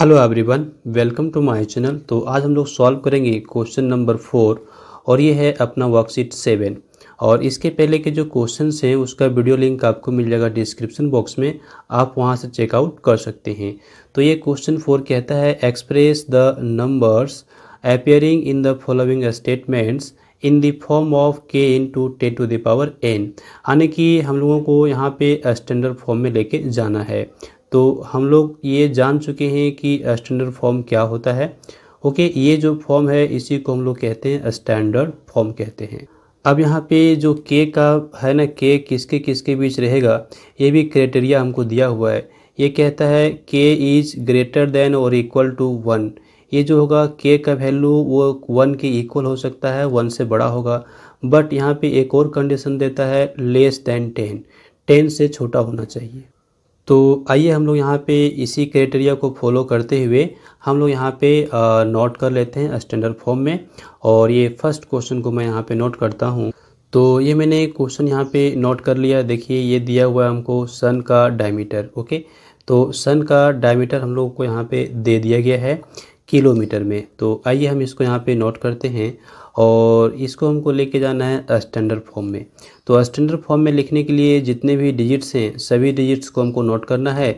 hello everyone welcome to my channel तो आज हम लोग सॉल्व करेंगे क्वेश्चन नंबर फोर और ये है अपना वर्कशीट सेवन और इसके पहले के जो क्वेश्चन हैं उसका वीडियो लिंक आपको मिल जाएगा डिस्क्रिप्शन बॉक्स में आप वहाँ से चेकआउट कर सकते हैं तो ये क्वेश्चन फोर कहता है express the numbers appearing in the following statements in the form of k into ten to the power n यानी कि हम लोगों को यहाँ पे स्टैंडर्ड फॉर्म में लेके जाना है तो हम लोग ये जान चुके हैं कि स्टैंडर्ड फॉर्म क्या होता है ओके ये जो फॉर्म है इसी को हम लोग कहते हैं स्टैंडर्ड फॉर्म कहते हैं अब यहाँ पे जो के का है ना के किसके किसके बीच रहेगा ये भी क्राइटेरिया हमको दिया हुआ है ये कहता है के इज़ ग्रेटर देन और इक्वल टू वन ये जो होगा के का वैल्यू वो वन के इक्वल हो सकता है वन से बड़ा होगा बट यहाँ पे एक और कंडीशन देता है लेस देन टेन टेन से छोटा होना चाहिए तो आइए हम लोग यहाँ पे इसी क्राइटेरिया को फॉलो करते हुए हम लोग यहाँ पे नोट कर लेते हैं स्टैंडर्ड फॉर्म में और ये फर्स्ट क्वेश्चन को मैं यहाँ पे नोट करता हूँ तो ये मैंने क्वेश्चन यहाँ पे नोट कर लिया देखिए ये दिया हुआ है हमको सन का डायमीटर ओके तो सन का डायमीटर हम लोग को यहाँ पे दे दिया गया है किलोमीटर में तो आइए हम इसको यहाँ पे नोट करते हैं और इसको हमको लेके जाना है स्टैंडर्ड फॉर्म में तो स्टैंडर्ड फॉर्म में लिखने के लिए जितने भी डिजिट्स हैं सभी डिजिट्स को हमको नोट करना है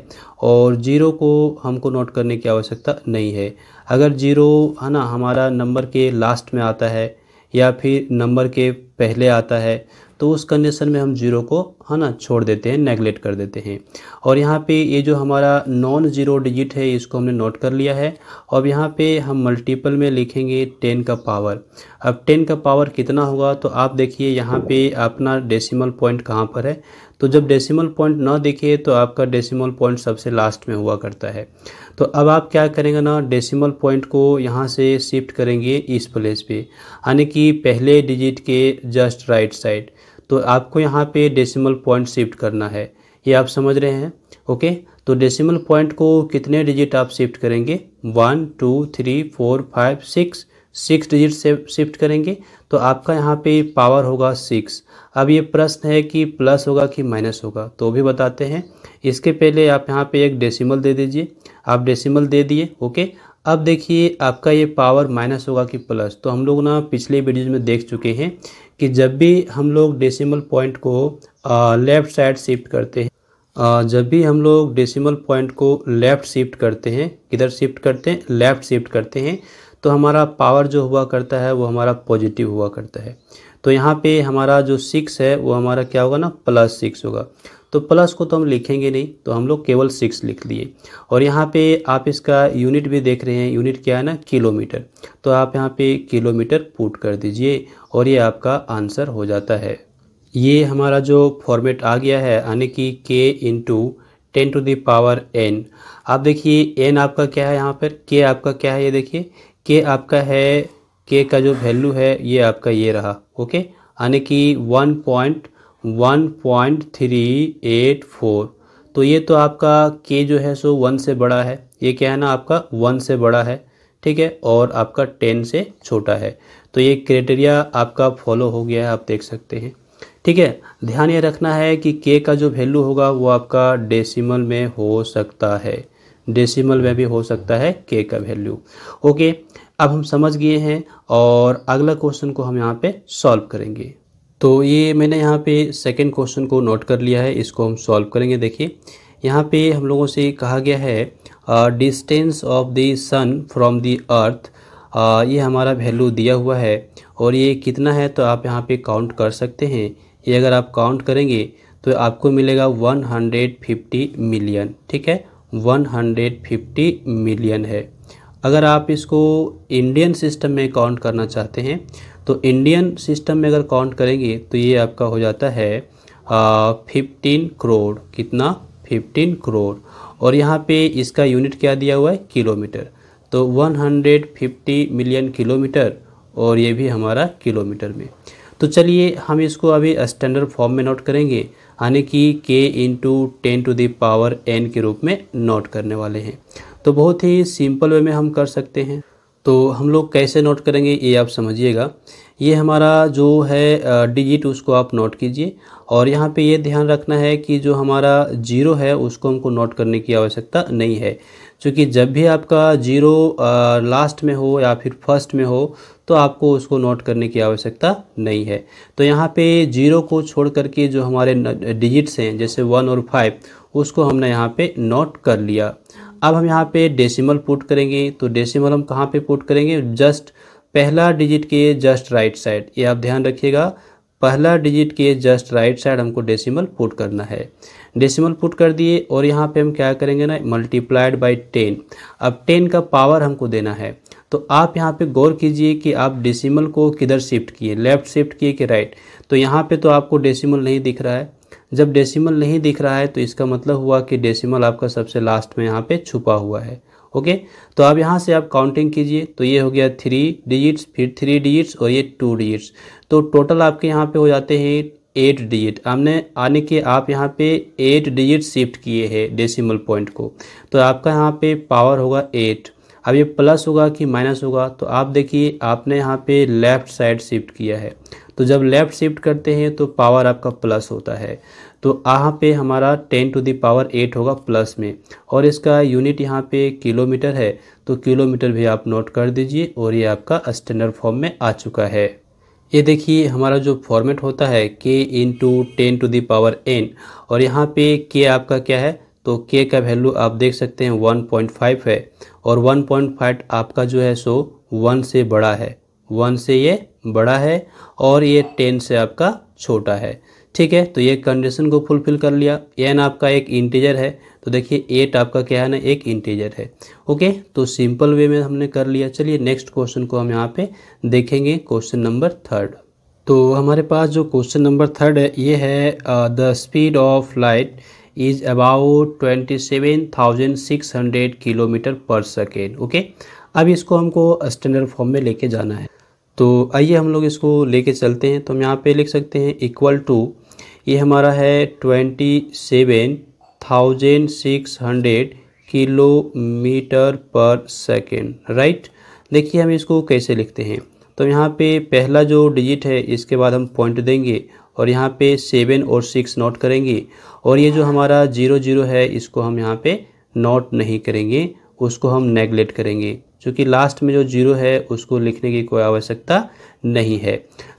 और जीरो को हमको नोट करने की आवश्यकता नहीं है अगर जीरो है ना हमारा नंबर के लास्ट में आता है या फिर नंबर के पहले आता है तो उस कंडीशन में हम जीरो को है ना छोड़ देते हैं नेगलेक्ट कर देते हैं और यहाँ पे ये जो हमारा नॉन जीरो डिजिट है इसको हमने नोट कर लिया है अब यहाँ पे हम मल्टीपल में लिखेंगे टेन का पावर अब टेन का पावर कितना होगा तो आप देखिए यहाँ पे अपना डेसिमल पॉइंट कहाँ पर है तो जब डेसिमल पॉइंट ना देखिए तो आपका डेसिमल पॉइंट सबसे लास्ट में हुआ करता है तो अब आप क्या करेंगे ना डेसिमल पॉइंट को यहाँ से शिफ्ट करेंगे इस प्लेस पे यानी कि पहले डिजिट के जस्ट राइट साइड तो आपको यहाँ पे डेसिमल पॉइंट शिफ्ट करना है ये आप समझ रहे हैं ओके तो डेसिमल पॉइंट को कितने डिजिट आप शिफ्ट करेंगे one two three four five six six digit से शिफ्ट करेंगे तो आपका यहाँ पे पावर होगा सिक्स अब ये प्रश्न है कि प्लस होगा कि माइनस होगा तो भी बताते हैं इसके पहले आप यहाँ पे एक डेसिमल दे दीजिए आप डेसिमल दे दिए ओके अब देखिए आपका ये पावर माइनस होगा कि प्लस तो हम लोग ना पिछले वीडियोज में देख चुके हैं कि जब भी हम लोग डेसिमल पॉइंट को लेफ़्ट साइड शिफ्ट करते हैं जब भी हम लोग डेसिमल पॉइंट को लेफ़्ट शिफ्ट करते हैं किधर शिफ्ट करते हैं लेफ़्ट शिफ्ट करते हैं तो हमारा पावर जो हुआ करता है वो हमारा पॉजिटिव हुआ करता है तो यहाँ पे हमारा जो सिक्स है वो हमारा क्या होगा ना प्लस सिक्स होगा तो प्लस को तो हम लिखेंगे नहीं तो हम लोग केवल सिक्स लिख लिए और यहाँ पे आप इसका यूनिट भी देख रहे हैं यूनिट क्या है ना किलोमीटर तो आप यहाँ पे किलोमीटर पुट कर दीजिए और ये आपका आंसर हो जाता है ये हमारा जो फॉर्मेट आ गया है यानी कि k into ten to the power n आप देखिए एन आपका क्या है यहाँ पर के आपका क्या है ये देखिए के आपका है के का जो वैल्यू है ये आपका ये रहा ओके यानी कि one point one point three eight four तो ये तो आपका के जो है सो वन से बड़ा है ये क्या है ना आपका वन से बड़ा है ठीक है और आपका टेन से छोटा है तो ये क्राइटेरिया आपका फॉलो हो गया है आप देख सकते हैं ठीक है ध्यान ये रखना है कि के का जो वैल्यू होगा वो आपका डेसिमल में हो सकता है डेसिमल में भी हो सकता है के का वैल्यू ओके अब हम समझ गए हैं और अगला क्वेश्चन को हम यहाँ पे सॉल्व करेंगे तो ये मैंने यहाँ पे सेकंड क्वेश्चन को नोट कर लिया है इसको हम सॉल्व करेंगे देखिए यहाँ पे हम लोगों से कहा गया है distance of the sun from the earth ये हमारा वैल्यू दिया हुआ है और ये कितना है तो आप यहाँ पे काउंट कर सकते हैं ये अगर आप काउंट करेंगे तो आपको मिलेगा 150 मिलियन ठीक है 150 मिलियन है अगर आप इसको इंडियन सिस्टम में काउंट करना चाहते हैं तो इंडियन सिस्टम में अगर काउंट करेंगे तो ये आपका हो जाता है फिफ्टीन करोड़ कितना फिफ्टीन करोड़ और यहाँ पे इसका यूनिट क्या दिया हुआ है किलोमीटर तो one hundred fifty million kilometre और ये भी हमारा किलोमीटर में तो चलिए हम इसको अभी स्टैंडर्ड फॉर्म में नोट करेंगे यानी कि k into ten to the power n के रूप में नोट करने वाले हैं तो बहुत ही सिंपल वे में हम कर सकते हैं तो हम लोग कैसे नोट करेंगे ये आप समझिएगा ये हमारा जो है डिजिट उसको आप नोट कीजिए और यहाँ पे ये ध्यान रखना है कि जो हमारा जीरो है उसको हमको नोट करने की आवश्यकता नहीं है क्योंकि जब भी आपका जीरो लास्ट में हो या फिर फर्स्ट में हो तो आपको उसको नोट करने की आवश्यकता नहीं है तो यहाँ पे जीरो को छोड़ करके जो हमारे डिजिट्स हैं जैसे वन और फाइव उसको हमने यहाँ पे नोट कर लिया अब हम यहाँ पे डेसिमल पुट करेंगे तो डेसिमल हम कहाँ पे पुट करेंगे जस्ट पहला डिजिट के जस्ट राइट साइड ये आप ध्यान रखिएगा पहला डिजिट के जस्ट राइट साइड हमको डेसिमल पुट करना है डेसिमल पुट कर दिए और यहाँ पे हम क्या करेंगे ना मल्टीप्लाइड बाई टेन अब टेन का पावर हमको देना है तो आप यहाँ पे गौर कीजिए कि आप डेसिमल को किधर शिफ्ट किए लेफ्ट शिफ्ट किए कि राइट तो यहाँ पे तो आपको डेसिमल नहीं दिख रहा है जब डेसिमल नहीं दिख रहा है तो इसका मतलब हुआ कि डेसिमल आपका सबसे लास्ट में यहाँ पे छुपा हुआ है ओके तो आप यहाँ से आप काउंटिंग कीजिए तो ये हो गया थ्री डिजिट्स फिर थ्री डिजिट्स और ये टू डिजिट्स तो टोटल आपके यहाँ पे हो जाते हैं एट डिजिट हमने आने के आप यहाँ पे एट डिजिट शिफ्ट किए हैं डेसिमल पॉइंट को तो आपका यहाँ पे पावर होगा एट अब ये प्लस होगा कि माइनस होगा तो आप देखिए आपने यहाँ पे लेफ़्ट साइड शिफ्ट किया है तो जब लेफ़्ट शिफ्ट करते हैं तो पावर आपका प्लस होता है तो यहाँ पे हमारा ten to the power eight होगा प्लस में और इसका यूनिट यहाँ पे किलोमीटर है तो किलोमीटर भी आप नोट कर दीजिए और ये आपका स्टैंडर्ड फॉर्म में आ चुका है ये देखिए हमारा जो फॉर्मेट होता है k into ten to power n और यहाँ पे के आपका क्या है तो के का वैल्यू आप देख सकते हैं 1.5 है और 1.5 आपका जो है सो वन से बड़ा है वन से ये बड़ा है और ये टेन से आपका छोटा है ठीक है तो ये कंडीशन को फुलफिल कर लिया एन आपका एक इंटीजर है तो देखिए एट आपका क्या है ना एक इंटीजर है ओके तो सिंपल वे में हमने कर लिया चलिए नेक्स्ट क्वेश्चन को हम यहाँ पे देखेंगे क्वेश्चन नंबर थर्ड तो हमारे पास जो क्वेश्चन नंबर थर्ड है ये है the speed of light is about twenty seven thousand six hundred kilometre per second okay अब इसको हमको स्टैंडर्ड फॉर्म में लेके जाना है तो आइए हम लोग इसको लेके चलते हैं तो हम यहाँ पे लिख सकते हैं इक्वल टू ये हमारा है twenty seven thousand six hundred kilometre per second right देखिए हम इसको कैसे लिखते हैं तो यहाँ पे पहला जो डिजिट है इसके बाद हम पॉइंट देंगे और यहाँ पे सेवन और सिक्स नोट करेंगे और ये जो हमारा जीरो जीरो है इसको हम यहाँ पे नोट नहीं करेंगे उसको हम नेगलेक्ट करेंगे क्योंकि लास्ट में जो जीरो है उसको लिखने की कोई आवश्यकता नहीं है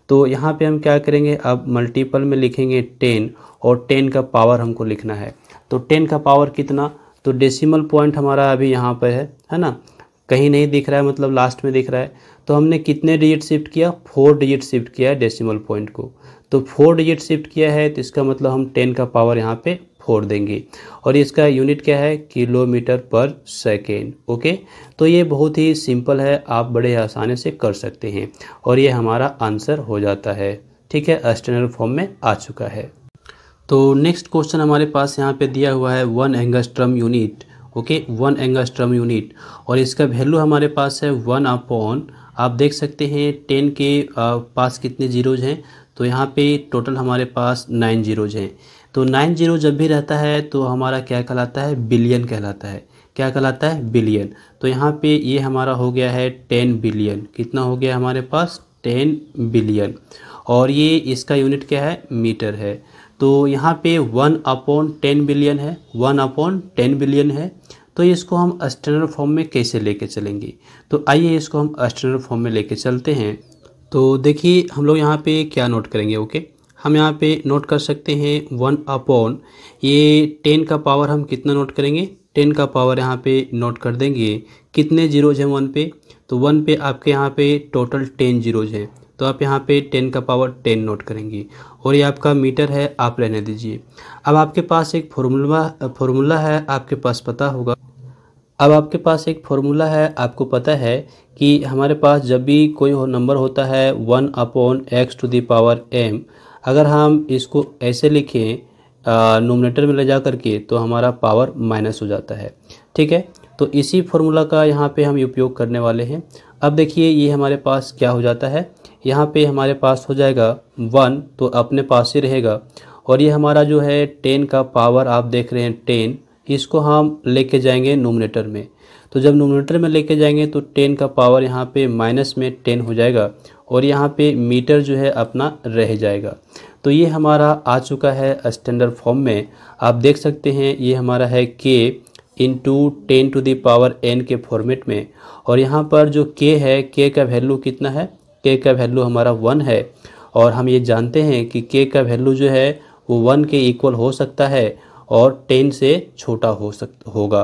तो यहाँ पे हम क्या करेंगे अब मल्टीपल में लिखेंगे टेन और टेन का पावर हमको लिखना है तो टेन का पावर कितना तो डेसिमल पॉइंट हमारा अभी यहाँ पर है है ना कहीं नहीं दिख रहा है मतलब लास्ट में दिख रहा है तो हमने कितने डिजिट शिफ्ट किया फोर डिजिट शिफ्ट किया है डेसीमल पॉइंट को तो फोर डिजिट शिफ्ट किया है तो इसका मतलब हम टेन का पावर यहाँ पर फोड़ देंगे और इसका यूनिट क्या है किलोमीटर पर सेकेंड ओके तो ये बहुत ही सिंपल है आप बड़े आसानी से कर सकते हैं और ये हमारा आंसर हो जाता है ठीक है स्टैंडर्ड फॉर्म में आ चुका है तो नेक्स्ट क्वेश्चन हमारे पास यहाँ पे दिया हुआ है one angstrom unit okay one angstrom unit और इसका वैल्यू हमारे पास है वन अपॉन आप देख सकते हैं टेन के पास कितने जीरोज हैं तो यहाँ पे टोटल हमारे पास नाइन जीरोज हैं तो नाइन जीरो जब भी रहता है तो हमारा क्या कहलाता है बिलियन कहलाता है क्या कहलाता है बिलियन तो यहाँ पे ये हमारा हो गया है टेन बिलियन कितना हो गया हमारे पास टेन बिलियन और ये इसका यूनिट क्या है मीटर है तो यहाँ पे वन अपॉन टेन बिलियन है वन अपॉन टेन बिलियन है तो इसको हम स्टैंडर्ड फॉर्म में कैसे लेके चलेंगे तो आइए इसको हम स्टैंडर्ड फॉर्म में लेके चलते हैं तो देखिए हम लोग यहाँ पे क्या नोट करेंगे ओके हम यहाँ पे नोट कर सकते हैं वन अपॉन ये टेन का पावर हम कितना नोट करेंगे टेन का पावर यहाँ पे नोट कर देंगे कितने जीरोज हैं वन पे तो वन पे आपके यहाँ पे टोटल टेन जीरोज हैं तो आप यहाँ पे टेन का पावर टेन नोट करेंगे और ये आपका मीटर है आप रहने दीजिए अब आपके पास एक फॉर्मूला फॉर्मूला है आपके पास पता होगा अब आपके पास एक फॉर्मूला है आपको पता है कि हमारे पास जब भी कोई नंबर होता है one upon x to the power m अगर हम इसको ऐसे लिखें नोमिनेटर में ले जा करके तो हमारा पावर माइनस हो जाता है ठीक है तो इसी फॉर्मूला का यहाँ पे हम उपयोग करने वाले हैं अब देखिए ये हमारे पास क्या हो जाता है यहाँ पे हमारे पास हो जाएगा वन तो अपने पास ही रहेगा और ये हमारा जो है टेन का पावर आप देख रहे हैं टेन इसको हम लेके जाएंगे नोमिनेटर में तो जब नोमिनेटर में लेके जाएंगे तो टेन का पावर यहाँ पे माइनस में टेन हो जाएगा और यहाँ पे मीटर जो है अपना रह जाएगा तो ये हमारा आ चुका है स्टैंडर्ड फॉर्म में आप देख सकते हैं ये हमारा है k into ten to the power n के फॉर्मेट में और यहाँ पर जो के है के का वैल्यू कितना है के का वैल्यू हमारा वन है और हम ये जानते हैं कि के का वैल्यू जो है वो वन के इक्वल हो सकता है और टेन से छोटा हो सक होगा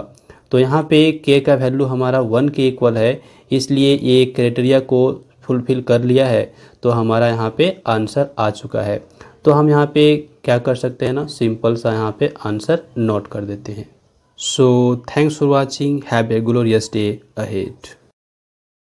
तो यहाँ पे के का वैल्यू हमारा वन के इक्वल है इसलिए ये क्राइटेरिया को फुलफिल कर लिया है तो हमारा यहाँ पे आंसर आ चुका है तो हम यहाँ पे क्या कर सकते हैं ना सिंपल सा यहाँ पे आंसर नोट कर देते हैं so thanks for watching have a glorious day ahead